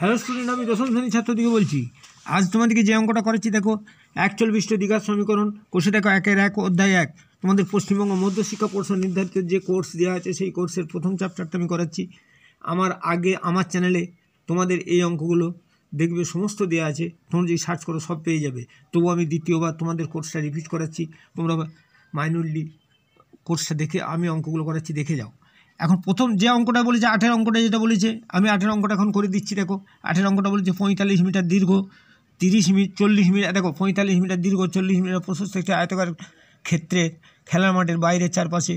hello student আমি দশম শ্রেণীর ছাত্রদিকে বলছি আজ তোমাদেরকে যে অঙ্কটা করেছি দেখো এক দীঘার সমীকরণ কোষে দেখো একের এক অধ্যায় এক তোমাদের পশ্চিমবঙ্গ মধ্যশিক্ষা পর্ষদ নির্ধারিত যে কোর্স দেওয়া আছে সেই কোর্সের প্রথম চ্যাপ্টারটা আমি করাচ্ছি আমার আগে আমার চ্যানেলে তোমাদের এই অঙ্কগুলো দেখবে সমস্ত দেওয়া আছে তোমরা যদি সার্চ করো সব পেয়ে যাবে তবু আমি দ্বিতীয়বার তোমাদের কোর্সটা রিপিট করাচ্ছি তোমরা মাইনুল্লি কোর্সটা দেখে আমি অঙ্কগুলো করাচ্ছি দেখে যাও এখন প্রথম যে অঙ্কটা বলেছে আঠের অঙ্কটা যেটা বলেছে আমি আঠের অঙ্কটা এখন করে দিচ্ছি দেখো আঠের অঙ্কটা বলেছে পঁয়তাল্লিশ মিটার দীর্ঘ তিরিশ মিনিট চল্লিশ মিনিট দেখো পঁয়তাল্লিশ মিটার দীর্ঘ চল্লিশ মিটার প্রশস্ত একটি আয়তকার ক্ষেত্রে খেলার মাঠের বাইরের চারপাশে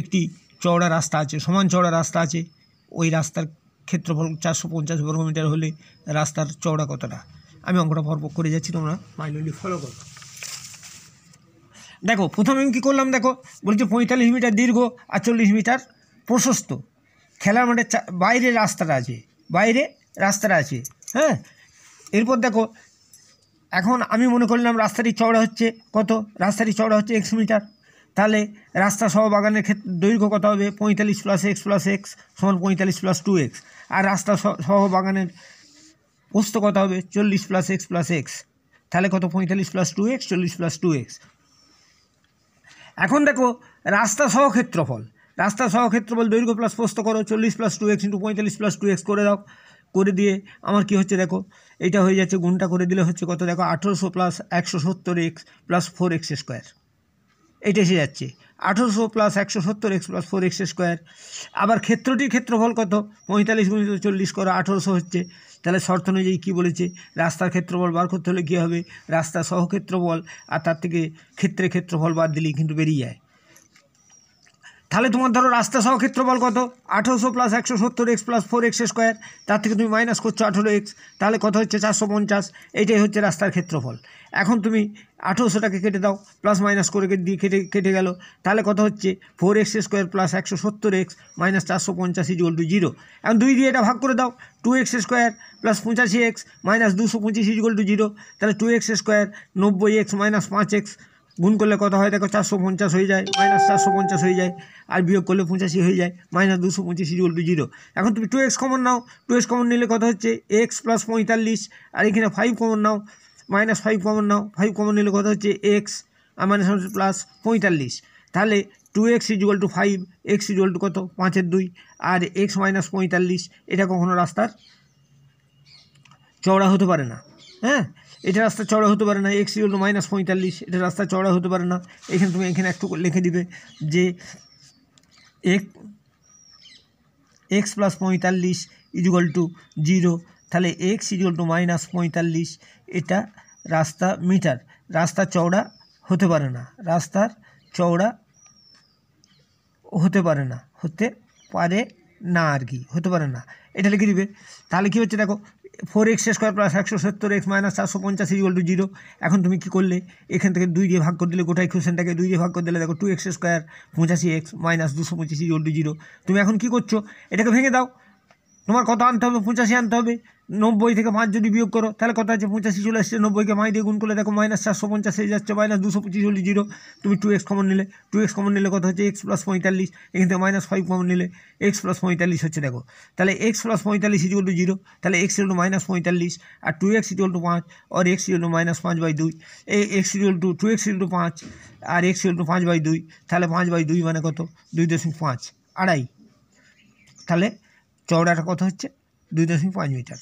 একটি চওড়া রাস্তা আছে সমান চওড়া রাস্তা আছে ওই রাস্তার ক্ষেত্রফল চারশো পঞ্চাশ বর্গমিটার হলে রাস্তার চওড়া কতটা আমি অঙ্কটা ভরপক করে যাচ্ছি তোমরা মাইনুলি ফলো করো দেখো প্রথমে আমি কী করলাম দেখো বলছি পঁয়তাল্লিশ মিটার দীর্ঘ আর চল্লিশ মিটার প্রশস্ত খেলার মাঠে বাইরে রাস্তাটা আছে বাইরে রাস্তাটা আছে হ্যাঁ এরপর দেখো এখন আমি মনে করলাম রাস্তাটি চওড়া হচ্ছে কত রাস্তাটি চওড়া হচ্ছে এক্স মিটার তাহলে রাস্তা সহ বাগানের ক্ষেত্রে দৈর্ঘ্য কত হবে পঁয়তাল্লিশ প্লাস এক্স প্লাস এক্স সমান পঁয়তাল্লিশ প্লাস টু এক্স আর রাস্তা সহ বাগানের পোস্ত কত হবে চল্লিশ প্লাস এক্স প্লাস এক্স তাহলে কত পঁয়তাল্লিশ প্লাস টু এক্স চল্লিশ প্লাস টু এক্স এখন দেখো রাস্তা সহ ক্ষেত্রফল রাস্তা সহ বল দৈর্ঘ্য প্লাস প্রস্ত করো চল্লিশ প্লাস টু এক্স ইন্টু পঁয়তাল্লিশ প্লাস টু এক্স করে দাও করে দিয়ে আমার কি হচ্ছে দেখো এইটা হয়ে যাচ্ছে গুণটা করে দিলে হচ্ছে কত দেখো আঠেরোশো প্লাস একশো সত্তর X plus four X square এটা এসে যাচ্ছে আঠেরোশো প্লাস একশো সত্তর X plus four X square আবার ক্ষেত্রটির ক্ষেত্রফল কত পঁয়তাল্লিশ গুণিত চল্লিশ করো আঠেরোশো হচ্ছে তাহলে শর্ত অনুযায়ী কী বলেছে রাস্তার ক্ষেত্রফল বার করতে হলে কী হবে রাস্তা সহক্ষেত্রফল আর তার থেকে ক্ষেত্রে ক্ষেত্রফল বাদ দিলেই কিন্তু বেরিয়ে যায় তাহলে তোমার ধরো রাস্তা সহ ক্ষেত্রফল কত আঠেরোশো প্লাস একশো সত্তর X plus four X square তার থেকে তুমি মাইনাস করছো আঠেরো এক্স তাহলে কত হচ্ছে চারশো পঞ্চাশ এটাই হচ্ছে রাস্তার ক্ষেত্রফল এখন তুমি আঠেরোশোটাকে কেটে দাও প্লাস মাইনাস করে দিয়ে কেটে কেটে গেলো তাহলে কত হচ্ছে ফোর এক্স স্কোয়ার প্লাস একশো সত্তর এক্স মাইনাস চারশো পঞ্চাশ ইজুয়াল টু জিরো এখন দুই দিয়ে এটা ভাগ করে দাও টু এক্স স্কোয়ার প্লাস পঁচাশি এক্স মাইনাস দুশো পঁচিশ ইজুয়াল টু জিরো তাহলে টু এক্স স্কোয়ার নব্বই এক্স মাইনাস পাঁচ এক্স গুণ করলে কত হয় দেখো চারশো পঞ্চাশ হয়ে যায় মাইনাস চারশো পঞ্চাশ হয়ে যায় আর বিয়োগ করলে পঁচাশি হয়ে যায় মাইনাস দুশো পঁচিশ ইজুয়াল টু জিরো এখন তুমি টু এক্স কমন নাও টু এক্স কমন নিলে কত হচ্ছে এক্স প্লাস পঁয়তাল্লিশ আর এখানে ফাইভ কমন নাও মাইনাস ফাইভ কমন নাও ফাইভ কমন নিলে কত হচ্ছে এক্স আর মাইনাস প্লাস পঁয়তাল্লিশ তাহলে two X equal to five X equal to কত পাঁচের দুই আর এক্স মাইনাস পঁয়তাল্লিশ এটা কখনো রাস্তার চওড়া হতে পারে না হ্যাঁ এটা রাস্তা চড়া হতে পারে না এক্স ইউল মাইনাস পঁয়তাল্লিশ এটা রাস্তা চড়া হতে পারে না এখানে তুমি এখানে একটু লিখে দিবে যে এক্স প্লাস পঁয়তাল্লিশ ইজুগল টু জিরো তাহলে এক্স ইজুগল টু মাইনাস পঁয়তাল্লিশ এটা রাস্তা মিটার রাস্তা চওড়া হতে পারে না রাস্তার চওড়া হতে পারে না হতে পারে না আর কি হতে পারে না এটা লিখে দিবে তাহলে কী হচ্ছে দেখো ফোর এক্স স্কোয়ার প্লাস একশো সত্তর এক্স মাইনাস চারশো পঞ্চাশ ইকুয়াল টু জিরো এখন তুমি কী করলে এখান থেকে দুই দিয়ে ভাগ করে দিলে গোটা ইকুয়েশনটাকে দুই দিয়ে ভাগ করে দিলে দেখো টু এক্স স্কোয়ার পঁচাশি এক্স মাইনাস দুশো পঁচিশ ইকুয়াল টু জিরো তুমি এখন কী করছো এটাকে ভেঙে দাও তোমার কত আনতে হবে পঁচাশি আনতে হবে নব্বই থেকে পাঁচ যদি বিয়োগ করো তাহলে কত আছে পঁচাশি চলে আসছে নব্বইকে মাই দিয়ে গুণ করলে দেখো মাইনাস চারশো পঞ্চাশ হয়ে যাচ্ছে মাইনাস দুশো পঁচিশ হলে জিরো তুমি টু এক্স কমন নিলে টু এক্স কমন নিলে কত হচ্ছে এক্স প্লাস পঁয়তাল্লিশ এখান থেকে মাইনাস ফাইভ কমন নিলে এক্স প্লাস পঁয়তাল্লিশ হচ্ছে দেখো তাহলে এক্স প্লাস পঁয়তাল্লিশ ইজ টু জিরো তাহলে এক্স ইজ মাইনাস পঁয়তাল্লিশ আর টু এক্স ইজ টু পাঁচ আর এক্স ইজ মাইনাস পাঁচ বাই দুই x is to two x is to পাঁচ আর এক্স ইজ টু পাঁচ বাই দুই তাহলে পাঁচ বাই দুই মানে কত দুই দশমিক পাঁচ আড়াই তাহলে চওড়াটা কত হচ্ছে দুই দশমিক পাঁচ মিটার